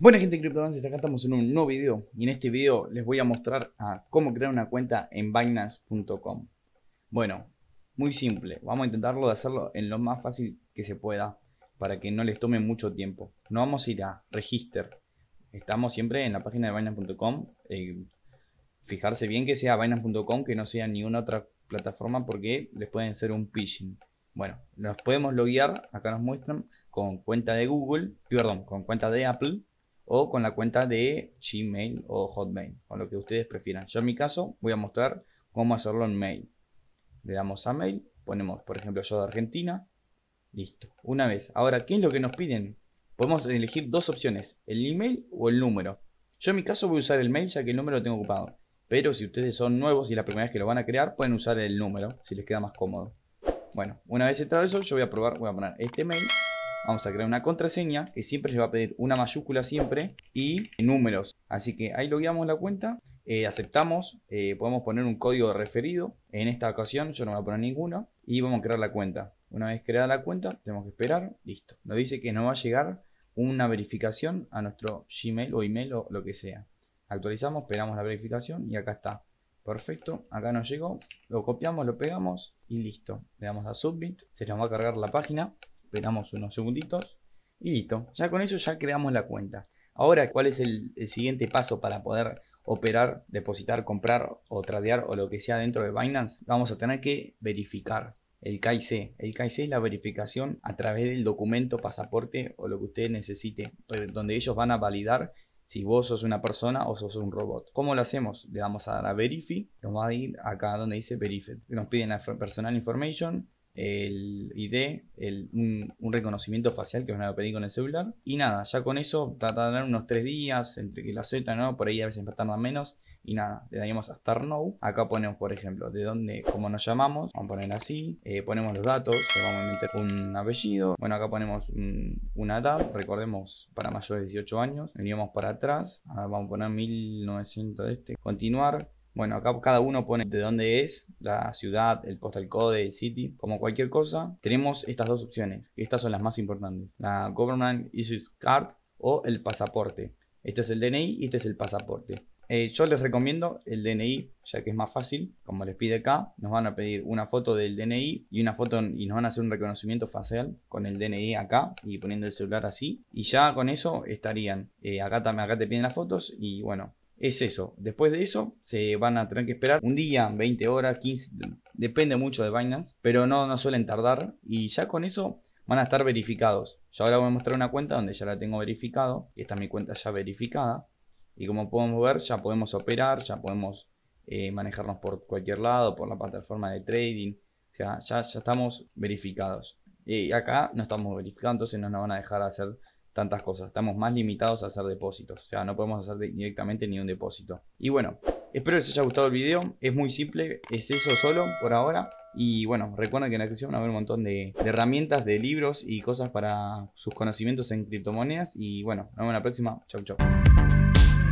Bueno gente de acá estamos en un nuevo video y en este video les voy a mostrar a cómo crear una cuenta en Binance.com Bueno, muy simple, vamos a intentarlo de hacerlo en lo más fácil que se pueda para que no les tome mucho tiempo No vamos a ir a Register, estamos siempre en la página de Binance.com eh, Fijarse bien que sea Binance.com, que no sea ninguna otra plataforma porque les pueden ser un phishing Bueno, nos podemos loguear, acá nos muestran, con cuenta de Google, perdón, con cuenta de Apple o con la cuenta de Gmail o Hotmail, o lo que ustedes prefieran. Yo en mi caso voy a mostrar cómo hacerlo en mail. Le damos a mail, ponemos por ejemplo yo de Argentina, listo. Una vez, ahora, ¿qué es lo que nos piden? Podemos elegir dos opciones, el email o el número. Yo en mi caso voy a usar el mail ya que el número lo tengo ocupado. Pero si ustedes son nuevos y la primera vez que lo van a crear, pueden usar el número si les queda más cómodo. Bueno, una vez entrado eso, yo voy a probar, voy a poner este mail Vamos a crear una contraseña que siempre se va a pedir una mayúscula siempre y números. Así que ahí logueamos la cuenta. Eh, aceptamos, eh, podemos poner un código referido. En esta ocasión yo no voy a poner ninguno. Y vamos a crear la cuenta. Una vez creada la cuenta, tenemos que esperar. Listo. Nos dice que nos va a llegar una verificación a nuestro Gmail o email o lo que sea. Actualizamos, esperamos la verificación y acá está. Perfecto, acá nos llegó, lo copiamos, lo pegamos y listo. Le damos a Submit, se nos va a cargar la página. Esperamos unos segunditos. Y listo. Ya con eso ya creamos la cuenta. Ahora, ¿cuál es el, siguiente paso para poder operar, depositar, comprar o tradear o lo que sea dentro de Binance? Vamos a tener que verificar el KIC. El KIC es la verificación a través del documento, pasaporte o lo que usted necesite, eh, donde ellos van a validar si vos sos una persona o sos un robot. ¿Cómo lo hacemos? Le damos a dar a Verify, nos va a ir acá donde dice Verify. Nos piden la personal information, el ID, el, un, reconocimiento facial que van a pedir con el celular. Y nada, ya con eso tardarán unos 3 días entre que la Z, ¿no? Por ahí a veces tardan menos. Y nada, le daríamos a Start Now. Acá ponemos, por ejemplo, de dónde, cómo nos llamamos. Vamos a poner así. Eh, ponemos los datos. Le vamos a meter un apellido. Bueno, acá ponemos una edad. Recordemos, para mayores de 18 años. Veníamos para atrás. Ah, vamos a poner 1900 este. Continuar bueno, acá cada uno pone de dónde es, la ciudad, el postal code, el city, como cualquier cosa. Tenemos estas dos opciones, estas son las más importantes. La Government Issues Card o el pasaporte. Este es el DNI y este es el pasaporte. Eh, yo les recomiendo el DNI, ya que es más fácil, como les pide acá, nos van a pedir una foto del DNI y una foto y nos van a hacer un reconocimiento facial con el DNI acá y poniendo el celular así. Y ya con eso estarían. Eh, acá también acá te piden las fotos y bueno, es eso. Después de eso, se van a tener que esperar un día, 20 horas, 15, depende mucho de Binance, pero no, no suelen tardar. Y ya con eso van a estar verificados. Yo ahora voy a mostrar una cuenta donde ya la tengo verificado. Esta es mi cuenta ya verificada. Y como podemos ver, ya podemos operar, ya podemos eh, manejarnos por cualquier lado, por la plataforma de trading. O sea, ya, ya estamos verificados. Y eh, acá no estamos verificando entonces no nos van a dejar hacer tantas cosas. Estamos más limitados a hacer depósitos. O sea, no podemos hacer directamente ni un depósito. Y bueno, espero que les haya gustado el video. Es muy simple, es eso solo por ahora. Y bueno, recuerden que en la descripción van a haber un montón de, de herramientas, de libros y cosas para sus conocimientos en criptomonedas. Y bueno, nos vemos en la próxima. Chau, chau.